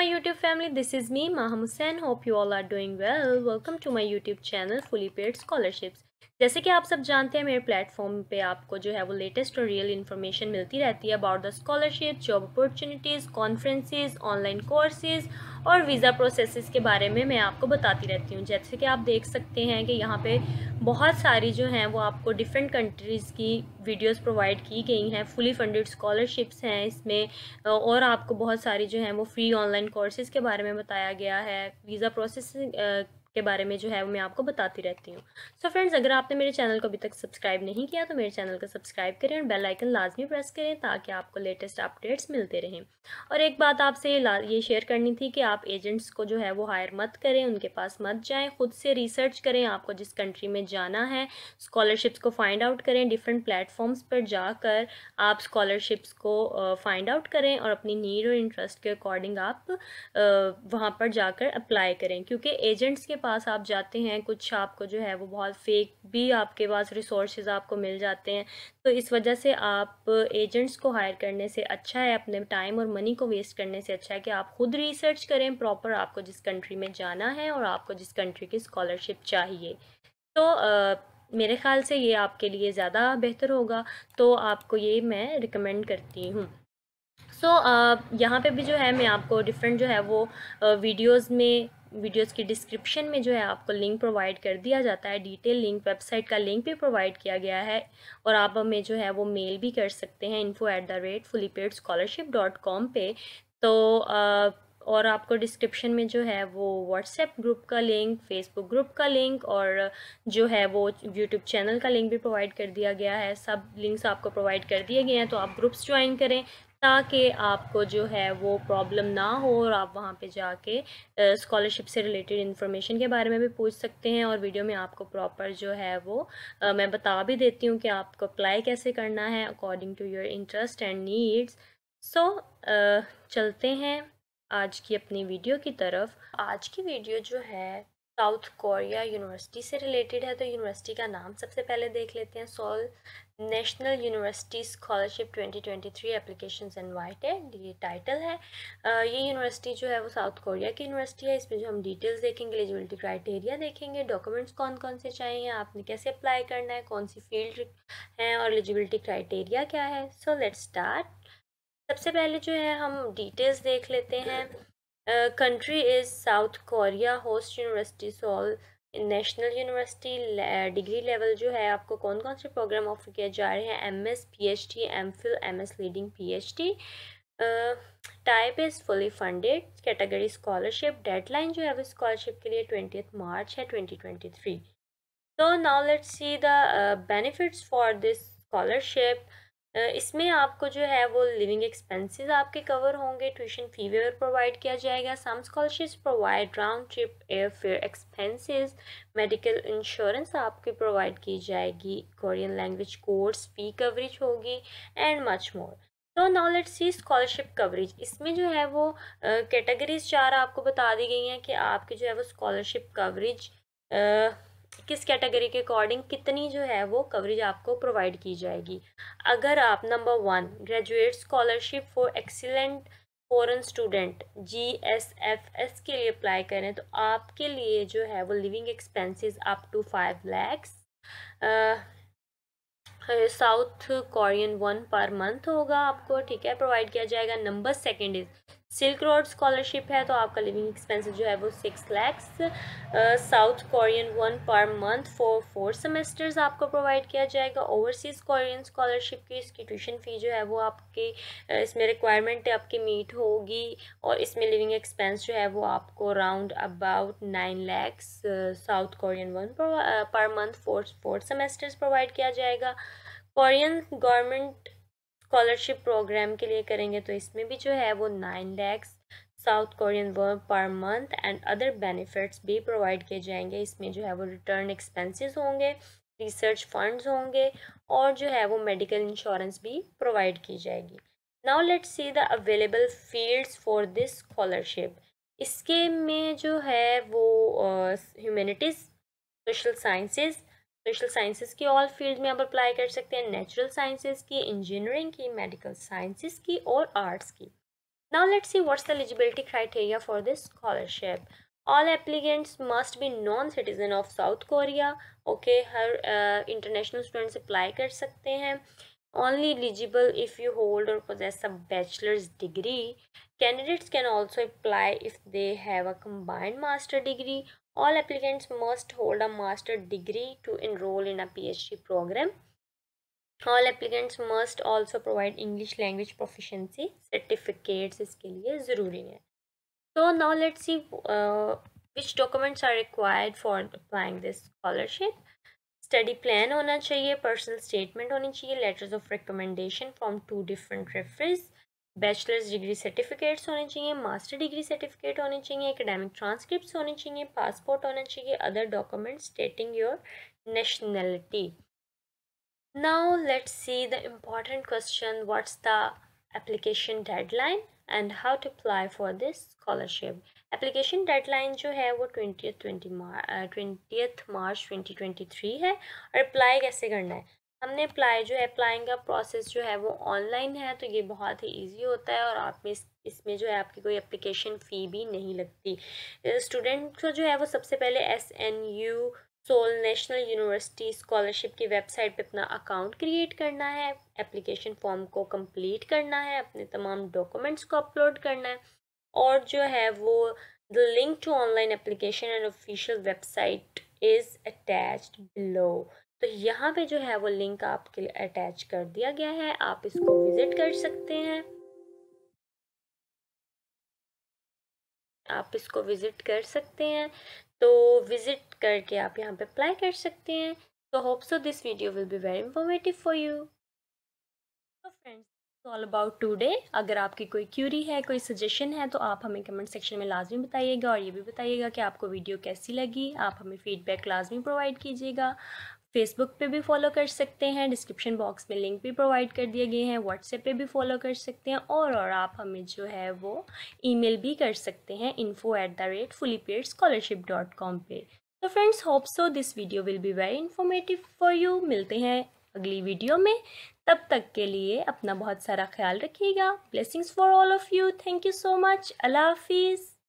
my youtube family this is me Maham Hussain hope you all are doing well welcome to my youtube channel fully paid scholarships जैसे कि आप सब जानते हैं मेरे platform पे आपको जो है वो लेटेस्ट और रियल इन्फॉर्मेशन मिलती रहती है about the scholarship job opportunities conferences online courses और वीज़ा प्रोसेसेस के बारे में मैं आपको बताती रहती हूँ जैसे कि आप देख सकते हैं कि यहाँ पे बहुत सारी जो हैं वो आपको डिफरेंट कंट्रीज़ की वीडियोस प्रोवाइड की गई हैं फुली फंडेड स्कॉलरशिप्स हैं इसमें और आपको बहुत सारी जो हैं वो फ्री ऑनलाइन कोर्सेज़ के बारे में बताया गया है वीज़ा प्रोसेसिंग के बारे में जो है वो मैं आपको बताती रहती हूँ सो फ्रेंड्स अगर आपने मेरे चैनल को अभी तक सब्सक्राइब नहीं किया तो मेरे चैनल को सब्सक्राइब करें और बेल आइकन लाजमी प्रेस करें ताकि आपको लेटेस्ट अपडेट्स मिलते रहें और एक बात आपसे ये शेयर करनी थी कि आप एजेंट्स को जो है वो हायर मत करें उनके पास मत जाएँ खुद से रिसर्च करें आपको जिस कंट्री में जाना है स्कॉलरशिप्स को फाइंड आउट करें डिफरेंट प्लेटफॉर्म्स पर जाकर आप स्कॉलरशिप्स को फाइंड आउट करें और अपनी नीड और इंटरेस्ट के अकॉर्डिंग आप वहाँ पर जाकर अप्लाई करें क्योंकि एजेंट्स के पास आप जाते हैं कुछ आपको जो है वो बहुत फेक भी आपके पास रिसोर्सेज आपको मिल जाते हैं तो इस वजह से आप एजेंट्स को हायर करने से अच्छा है अपने टाइम और मनी को वेस्ट करने से अच्छा है कि आप खुद रिसर्च करें प्रॉपर आपको जिस कंट्री में जाना है और आपको जिस कंट्री की स्कॉलरशिप चाहिए तो आ, मेरे ख़्याल से ये आपके लिए ज़्यादा बेहतर होगा तो आपको ये मैं रिकमेंड करती हूँ सो so, uh, यहाँ पे भी जो है मैं आपको डिफरेंट जो है वो वीडियोस में वीडियोस की डिस्क्रिप्शन में जो है आपको लिंक प्रोवाइड कर दिया जाता है डिटेल लिंक वेबसाइट का लिंक भी प्रोवाइड किया गया है और आप हमें जो है वो मेल भी कर सकते हैं info at the rate fully paid scholarship dot com पर तो आ, और आपको डिस्क्रिप्शन में जो है वो व्हाट्सएप ग्रुप का लिंक फेसबुक ग्रुप का लिंक और जो है वो यूट्यूब चैनल का लिंक भी प्रोवाइड कर दिया गया है सब लिंक्स आपको प्रोवाइड कर दिए गए हैं तो आप ग्रुप्स ज्वाइन करें ताकि आपको जो है वो प्रॉब्लम ना हो और आप वहाँ पे जाके स्कॉलरशिप से रिलेटेड इन्फॉर्मेशन के बारे में भी पूछ सकते हैं और वीडियो में आपको प्रॉपर जो है वो आ, मैं बता भी देती हूँ कि आपको अप्लाई कैसे करना है according to your interest and needs so चलते हैं आज की अपनी वीडियो की तरफ आज की वीडियो जो है साउथ कोरिया यूनिवर्सिटी से रिलेटेड है तो यूनिवर्सिटी का नाम सबसे पहले देख लेते हैं Seoul national university scholarship 2023 applications invited ये टाइटल है ये यूनिवर्सिटी जो है वो साउथ कोरिया की यूनिवर्सिटी है इसमें जो हम डिटेल्स देखेंगे एलिजिबिलिटी क्राइटेरिया देखेंगे डॉक्यूमेंट्स कौन कौन से चाहिए आपने कैसे अप्लाई करना है कौन सी फील्ड है और एलिजिबिलिटी क्राइटेरिया क्या है सो लेट स्टार्ट सबसे पहले जो है हम डिटेल्स देख लेते हैं country is South Korea host university Seoul national university degree level जो है आपको कौन कौन से प्रोग्राम ऑफर किए जा रहे हैं M S P H D M Phil M S leading P H D type is fully funded category scholarship deadline जो है वो स्कॉलरशिप के लिए ट्वेंटी मार्च है ट्वेंटी ट्वेंटी थ्री तो now let see the benefits for this scholarship इसमें आपको जो है वो लिविंग एक्सपेंसेस आपके कवर होंगे ट्यूशन फी वेवर प्रोवाइड किया जाएगा some scholarships provide round trip airfare expenses medical insurance आपकी प्रोवाइड की जाएगी Korean language course fee coverage होगी एंड मच मोर तो नॉलेज सी स्कॉलरशिप कवरेज इसमें जो है वो कैटेगरीज uh, चार आपको बता दी गई हैं कि आपकी जो है वो स्कॉलरशिप कवरेज किस कैटेगरी के अकॉर्डिंग कितनी जो है वो कवरेज आपको प्रोवाइड की जाएगी अगर आप number one graduate scholarship for excellent foreign student G S F S के लिए अप्लाई करें तो आपके लिए जो है वो living expenses up to five lakhs South Korean won per month होगा आपको ठीक है प्रोवाइड किया जाएगा number second is silk road scholarship है तो आपका लिविंग एक्सपेंसेस जो है वो six lakhs South Korean won per month for four semesters आपको प्रोवाइड किया जाएगा ओवरसीज़ कोरियन स्कॉलरशिप की इसकी ट्यूशन फ़ी जो है वो आपके इसमें रिक्वायरमेंट आपकी मीट होगी और इसमें लिविंग एक्सपेंस जो है वो आपको around about nine lakhs South Korean won per month four four semesters provide किया जाएगा कोरियन गवर्नमेंट स्कॉलरशिप प्रोग्राम के लिए करेंगे तो इसमें भी जो है वो nine lakhs South Korean work per month and other benefits भी प्रोवाइड किए जाएंगे इसमें जो है वो रिटर्न एक्सपेंसेस होंगे रिसर्च फंड्स होंगे और जो है वो मेडिकल इंश्योरेंस भी प्रोवाइड की जाएगी now let see the available fields for this scholarship इसके में जो है वो humanities social sciences social sciences की ऑल फील्ड में आप अप्लाई कर सकते हैं नेचुरल साइंसेस की इंजीनियरिंग की मेडिकल साइंसेस की और आर्ट्स की now let's see what's the eligibility criteria for this scholarship all applicants must be non citizen of South Korea okay हर इंटरनेशनल स्टूडेंट्स अप्लाई कर सकते हैं only eligible if you hold or possess a bachelor's degree candidates can also apply if they have a combined master degree All applicants must hold a master degree to enroll in a PhD program. All applicants must also provide English language proficiency certificates इसके लिए ज़रूरी So now let's see uh, which documents are required for applying this scholarship. Study plan होना चाहिए personal statement होनी चाहिए letters of recommendation from two different referees. Bachelor's degree certificates होने चाहिए master degree certificate होने चाहिए एकेडमिक ट्रांसक्रिप्ट्स होने चाहिए पासपोर्ट होना चाहिए other documents stating your nationality now let's see the important question what's the application deadline and how to apply for this scholarship application deadline जो है वो twenty twenty twenty March twenty है और apply कैसे करना है हमने अप्लाई जो है अप्लाइंग का प्रोसेस जो है वो ऑनलाइन है तो ये बहुत ही इजी होता है और आप में इस इसमें जो है आपकी कोई एप्लीकेशन फ़ी भी नहीं लगती स्टूडेंट को जो है वो सबसे पहले S N U Seoul national university scholarship की वेबसाइट पे अपना अकाउंट क्रिएट करना है एप्लीकेशन फॉर्म को कंप्लीट करना है अपने तमाम डॉक्यूमेंट्स को अपलोड करना है और जो है वो the link to online application and official website is attached below तो यहाँ पे जो है वो लिंक आपके लिए अटैच कर दिया गया है आप इसको विजिट कर सकते हैं आप इसको विज़िट कर सकते हैं तो विज़िट करके आप यहाँ पे अप्लाई कर सकते हैं तो hope so this video will be very informative for you तो फ्रेंड्स ऑल अबाउट टूडे अगर आपकी कोई क्यूरी है कोई सजेशन है तो आप हमें कमेंट सेक्शन में लाजमी बताइएगा और ये भी बताइएगा कि आपको वीडियो कैसी लगी आप हमें फ़ीडबैक लाजमी प्रोवाइड कीजिएगा फेसबुक पे भी फॉलो कर सकते हैं डिस्क्रिप्शन बॉक्स में लिंक भी प्रोवाइड कर दिए गए हैं व्हाट्सएप पे भी फॉलो कर सकते हैं और और आप हमें जो है वो ईमेल भी कर सकते हैं info at the rate fully paid scholarship dot com पर तो friends hope so this video will be very informative for you मिलते हैं अगली वीडियो में तब तक के लिए अपना बहुत सारा ख्याल रखिएगा blessings for all of you thank you so much अल्लाह हाफिज़